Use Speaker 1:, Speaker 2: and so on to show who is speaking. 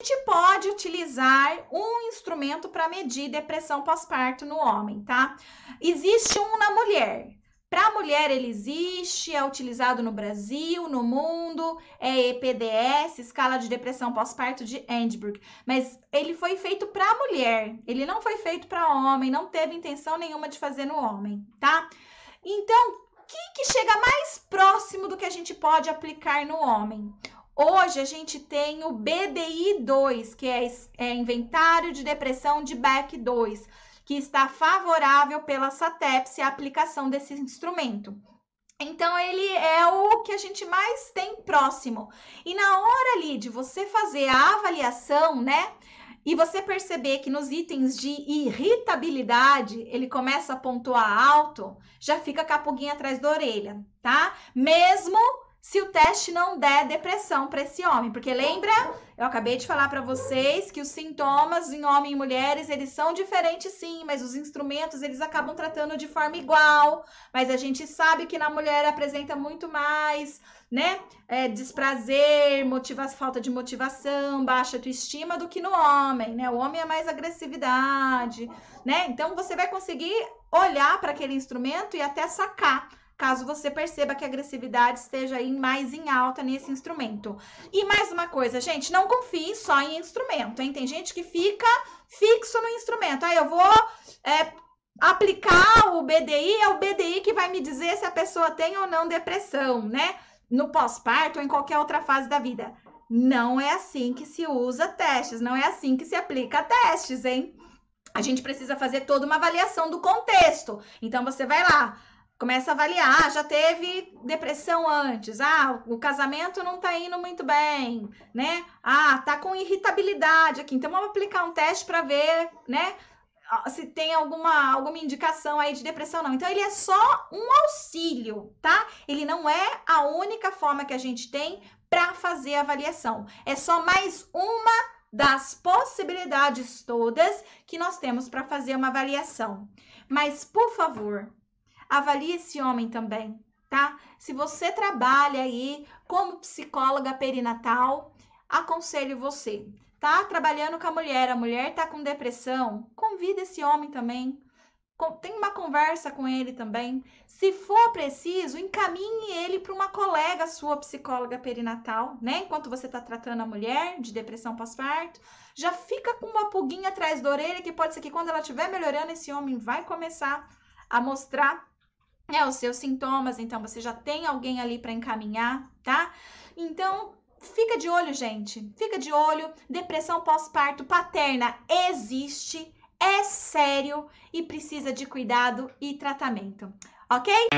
Speaker 1: A gente pode utilizar um instrumento para medir depressão pós-parto no homem, tá? Existe um na mulher. Para a mulher, ele existe, é utilizado no Brasil, no mundo, é EPDS, escala de depressão pós-parto de Endberg. Mas ele foi feito para a mulher, ele não foi feito para homem, não teve intenção nenhuma de fazer no homem, tá? Então, o que, que chega mais próximo do que a gente pode aplicar no homem? Hoje a gente tem o BDI2, que é, é Inventário de Depressão de Beck 2, que está favorável pela SATEPS e a aplicação desse instrumento. Então, ele é o que a gente mais tem próximo. E na hora ali de você fazer a avaliação, né? E você perceber que nos itens de irritabilidade ele começa a pontuar alto, já fica com a atrás da orelha, tá? Mesmo se o teste não der depressão para esse homem, porque lembra, eu acabei de falar para vocês que os sintomas em homem e mulheres, eles são diferentes sim, mas os instrumentos eles acabam tratando de forma igual, mas a gente sabe que na mulher apresenta muito mais, né, é, desprazer, motiva falta de motivação, baixa autoestima do que no homem, né? O homem é mais agressividade, né? Então você vai conseguir olhar para aquele instrumento e até sacar caso você perceba que a agressividade esteja aí mais em alta nesse instrumento. E mais uma coisa, gente, não confie só em instrumento, hein? Tem gente que fica fixo no instrumento. Aí ah, eu vou é, aplicar o BDI, é o BDI que vai me dizer se a pessoa tem ou não depressão, né? No pós-parto ou em qualquer outra fase da vida. Não é assim que se usa testes, não é assim que se aplica testes, hein? A gente precisa fazer toda uma avaliação do contexto. Então você vai lá, Começa a avaliar, ah, já teve depressão antes, ah, o casamento não tá indo muito bem, né? Ah, tá com irritabilidade aqui. Então vamos aplicar um teste para ver, né? se tem alguma, alguma indicação aí de depressão, não. Então, ele é só um auxílio, tá? Ele não é a única forma que a gente tem para fazer a avaliação. É só mais uma das possibilidades todas que nós temos para fazer uma avaliação. Mas, por favor, avalie esse homem também, tá? Se você trabalha aí como psicóloga perinatal, aconselho você. Tá trabalhando com a mulher, a mulher tá com depressão, convida esse homem também. Tem uma conversa com ele também. Se for preciso, encaminhe ele para uma colega sua psicóloga perinatal, né? Enquanto você está tratando a mulher de depressão pós-parto, já fica com uma pulguinha atrás da orelha que pode ser que quando ela estiver melhorando, esse homem vai começar a mostrar é os seus sintomas, então você já tem alguém ali para encaminhar, tá? Então, fica de olho, gente. Fica de olho. Depressão pós-parto paterna existe, é sério e precisa de cuidado e tratamento, ok?